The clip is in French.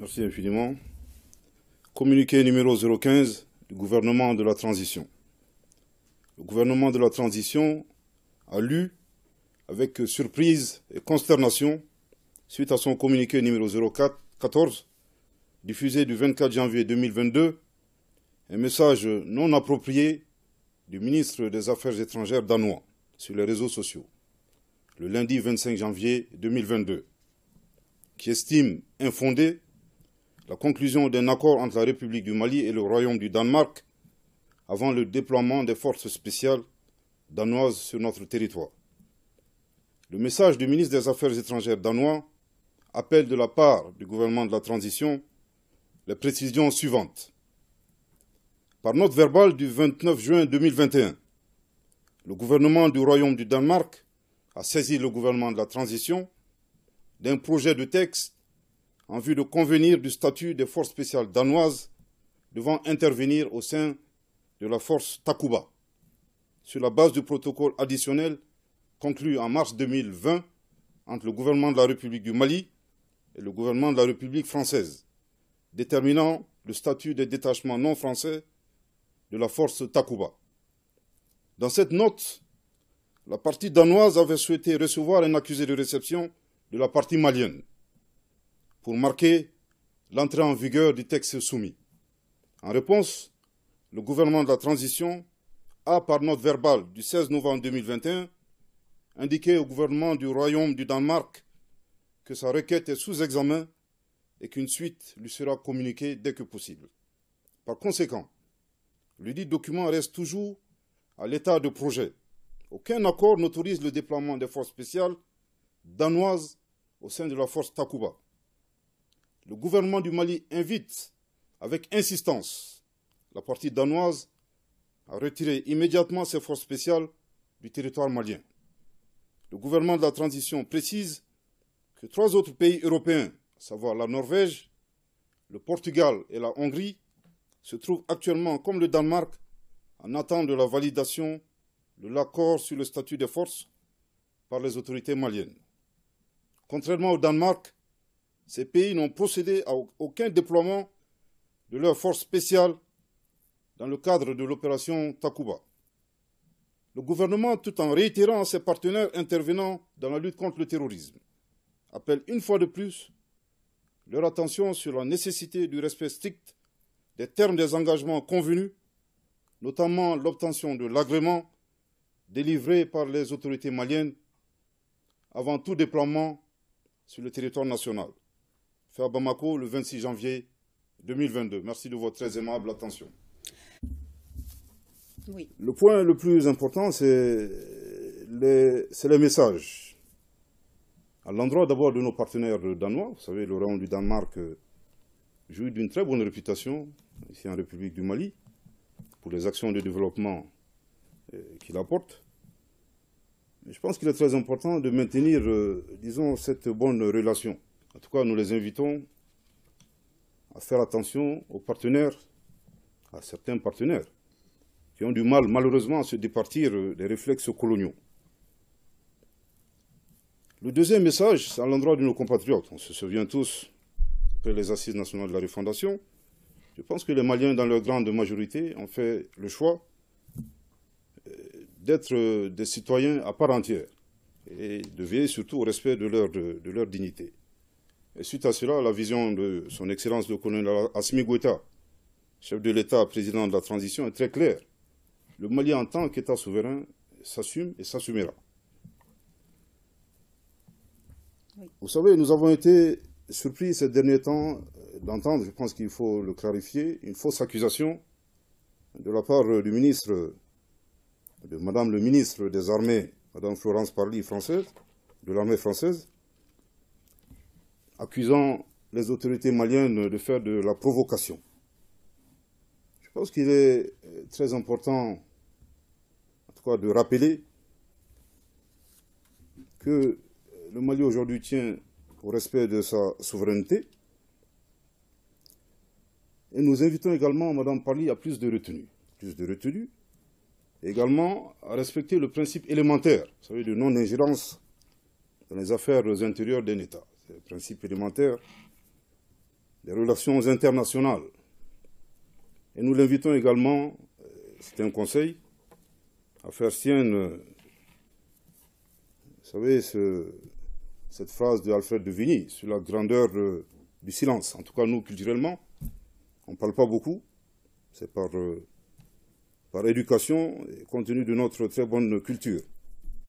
Merci infiniment. Communiqué numéro 015 du gouvernement de la transition. Le gouvernement de la transition a lu avec surprise et consternation suite à son communiqué numéro 014 diffusé du 24 janvier 2022 un message non approprié du ministre des Affaires étrangères danois sur les réseaux sociaux le lundi 25 janvier 2022 qui estime infondé la conclusion d'un accord entre la République du Mali et le Royaume du Danemark avant le déploiement des forces spéciales danoises sur notre territoire. Le message du ministre des Affaires étrangères danois appelle de la part du gouvernement de la transition les précisions suivantes. Par note verbale du 29 juin 2021, le gouvernement du Royaume du Danemark a saisi le gouvernement de la transition d'un projet de texte en vue de convenir du statut des forces spéciales danoises devant intervenir au sein de la force Takuba, sur la base du protocole additionnel conclu en mars 2020 entre le gouvernement de la République du Mali et le gouvernement de la République française, déterminant le statut des détachements non français de la force Takuba. Dans cette note, la partie danoise avait souhaité recevoir un accusé de réception de la partie malienne pour marquer l'entrée en vigueur du texte soumis. En réponse, le gouvernement de la transition a, par note verbale du 16 novembre 2021, indiqué au gouvernement du Royaume du Danemark que sa requête est sous examen et qu'une suite lui sera communiquée dès que possible. Par conséquent, le dit document reste toujours à l'état de projet. Aucun accord n'autorise le déploiement des forces spéciales danoises au sein de la force Takuba le gouvernement du Mali invite avec insistance la partie danoise à retirer immédiatement ses forces spéciales du territoire malien. Le gouvernement de la transition précise que trois autres pays européens, à savoir la Norvège, le Portugal et la Hongrie, se trouvent actuellement, comme le Danemark, en attente de la validation de l'accord sur le statut des forces par les autorités maliennes. Contrairement au Danemark, ces pays n'ont procédé à aucun déploiement de leurs forces spéciales dans le cadre de l'opération Takuba. Le gouvernement, tout en réitérant ses partenaires intervenant dans la lutte contre le terrorisme, appelle une fois de plus leur attention sur la nécessité du respect strict des termes des engagements convenus, notamment l'obtention de l'agrément délivré par les autorités maliennes avant tout déploiement sur le territoire national à Bamako le 26 janvier 2022. Merci de votre très aimable attention. Le point le plus important, c'est les, message. messages. À l'endroit d'abord de nos partenaires danois, vous savez, le du Danemark euh, jouit d'une très bonne réputation, ici en République du Mali, pour les actions de développement euh, qu'il apporte. je pense qu'il est très important de maintenir, euh, disons, cette bonne relation. En tout cas, nous les invitons à faire attention aux partenaires, à certains partenaires, qui ont du mal malheureusement à se départir euh, des réflexes coloniaux. Le deuxième message, c'est à l'endroit de nos compatriotes. On se souvient tous, après les assises nationales de la Réfondation, je pense que les Maliens, dans leur grande majorité, ont fait le choix euh, d'être euh, des citoyens à part entière et de veiller surtout au respect de leur dignité. Et suite à cela, la vision de son Excellence le colonel Asmi chef de l'État, président de la transition, est très claire. Le Mali, en tant qu'État souverain, s'assume et s'assumera. Vous savez, nous avons été surpris ces derniers temps d'entendre, je pense qu'il faut le clarifier, une fausse accusation de la part du ministre, de Madame le ministre des Armées, Madame Florence Parly, française, de l'armée française, accusant les autorités maliennes de faire de la provocation. Je pense qu'il est euh, très important, en tout cas, de rappeler que euh, le Mali aujourd'hui tient au respect de sa souveraineté. Et nous invitons également Mme Parly à plus de retenue. Plus de retenue. Également à respecter le principe élémentaire, celui de non-ingérence dans les affaires intérieures d'un État principes élémentaires, des relations internationales. Et nous l'invitons également, euh, c'est un conseil, à faire sienne, euh, vous savez, cette phrase de Alfred de Vigny sur la grandeur euh, du silence. En tout cas, nous, culturellement, on ne parle pas beaucoup. C'est par, par éducation et compte tenu de notre très bonne culture.